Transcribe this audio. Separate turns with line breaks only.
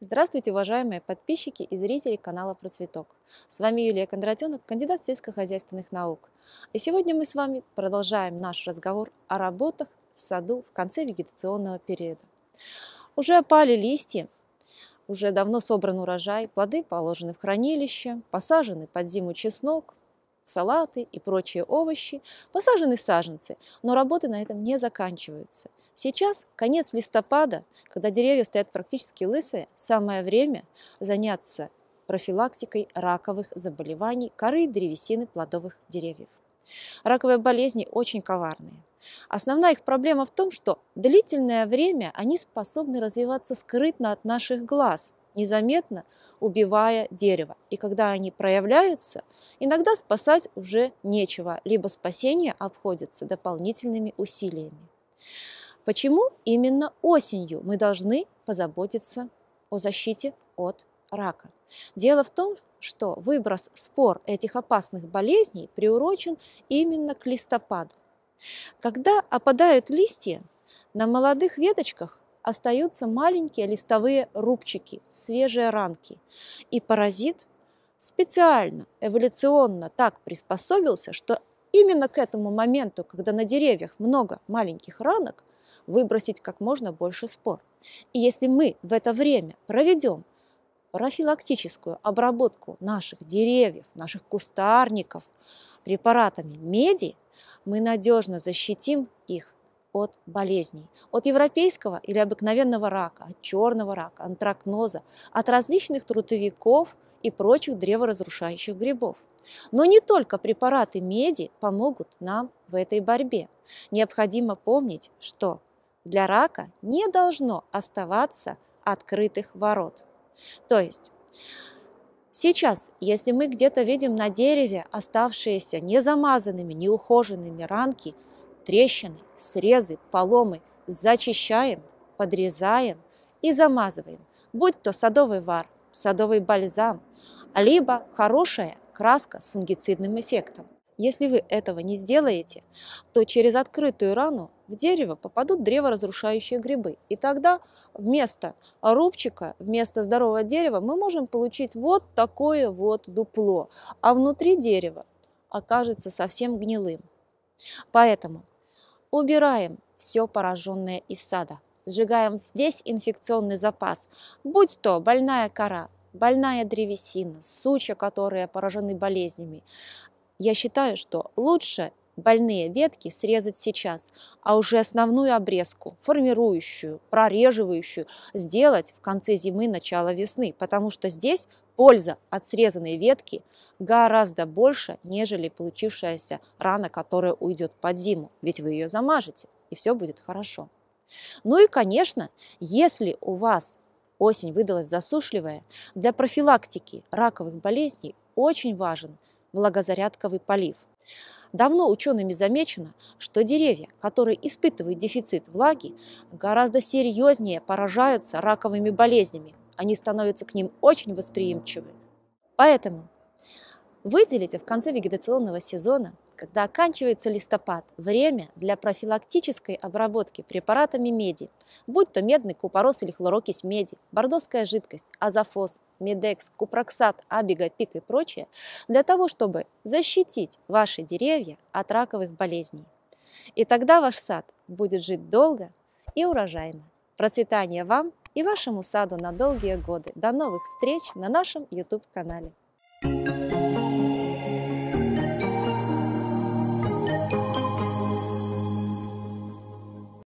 Здравствуйте, уважаемые подписчики и зрители канала Процветок. С вами Юлия Кондратенок, кандидат сельскохозяйственных наук. И сегодня мы с вами продолжаем наш разговор о работах в саду в конце вегетационного периода. Уже опали листья, уже давно собран урожай, плоды положены в хранилище, посажены под зиму чеснок, салаты и прочие овощи, посажены саженцы, но работы на этом не заканчиваются. Сейчас, конец листопада, когда деревья стоят практически лысые, самое время заняться профилактикой раковых заболеваний коры древесины плодовых деревьев. Раковые болезни очень коварные. Основная их проблема в том, что длительное время они способны развиваться скрытно от наших глаз, незаметно убивая дерево. И когда они проявляются, иногда спасать уже нечего, либо спасение обходится дополнительными усилиями. Почему именно осенью мы должны позаботиться о защите от рака? Дело в том, что выброс спор этих опасных болезней приурочен именно к листопаду. Когда опадают листья, на молодых веточках остаются маленькие листовые рубчики, свежие ранки. И паразит специально, эволюционно так приспособился, что именно к этому моменту, когда на деревьях много маленьких ранок, выбросить как можно больше спор. И если мы в это время проведем профилактическую обработку наших деревьев, наших кустарников препаратами меди, мы надежно защитим их от болезней, от европейского или обыкновенного рака, от черного рака, антракноза, от различных трутовиков и прочих древоразрушающих грибов. Но не только препараты меди помогут нам в этой борьбе. Необходимо помнить, что для рака не должно оставаться открытых ворот. То есть Сейчас, если мы где-то видим на дереве оставшиеся незамазанными, неухоженными ранки – трещины, срезы, поломы зачищаем, подрезаем и замазываем, будь то садовый вар, садовый бальзам, либо хорошая краска с фунгицидным эффектом. Если вы этого не сделаете, то через открытую рану в дерево попадут древоразрушающие грибы. И тогда вместо рубчика, вместо здорового дерева мы можем получить вот такое вот дупло. А внутри дерева окажется совсем гнилым. Поэтому Убираем все пораженное из сада. Сжигаем весь инфекционный запас, будь то больная кора, больная древесина, сучья, которые поражены болезнями. Я считаю, что лучше больные ветки срезать сейчас, а уже основную обрезку, формирующую, прореживающую, сделать в конце зимы, начало весны, потому что здесь польза от срезанной ветки гораздо больше, нежели получившаяся рана, которая уйдет под зиму, ведь вы ее замажете, и все будет хорошо. Ну и, конечно, если у вас осень выдалась засушливая, для профилактики раковых болезней очень важен влагозарядковый полив. Давно учеными замечено, что деревья, которые испытывают дефицит влаги, гораздо серьезнее поражаются раковыми болезнями. Они становятся к ним очень восприимчивы. Поэтому выделите в конце вегетационного сезона когда оканчивается листопад, время для профилактической обработки препаратами меди, будь то медный купорос или хлорокись меди, бордоская жидкость, азофос, медекс, купроксат, абигопик и прочее, для того, чтобы защитить ваши деревья от раковых болезней. И тогда ваш сад будет жить долго и урожайно. Процветания вам и вашему саду на долгие годы. До новых встреч на нашем YouTube-канале. thank you